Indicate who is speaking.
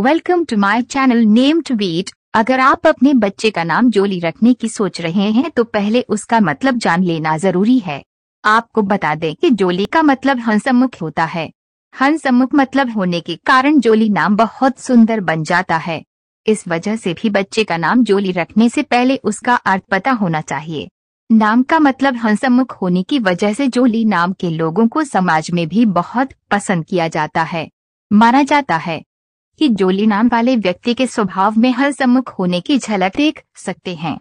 Speaker 1: welcome to my channel name to beat अगर आप अपने बच्चे का नाम जोली रखने की सोच रहे हैं तो पहले उसका मतलब जान लेना जरूरी है आपको बता दें कि जोली का मतलब हंसमुख होता है हंसमुख मतलब होने के कारण जोली नाम बहुत सुंदर बन जाता है इस वजह से भी बच्चे का नाम जोली रखने से पहले उसका अर्थ पता होना चाहिए नाम का मतलब हंसमुख होने की वजह से जोली नाम के लोगों को समाज में भी बहुत पसंद किया जाता है माना जाता है कि जोली नाम वाले व्यक्ति के स्वभाव में हर सम्मुख होने की झलक देख सकते हैं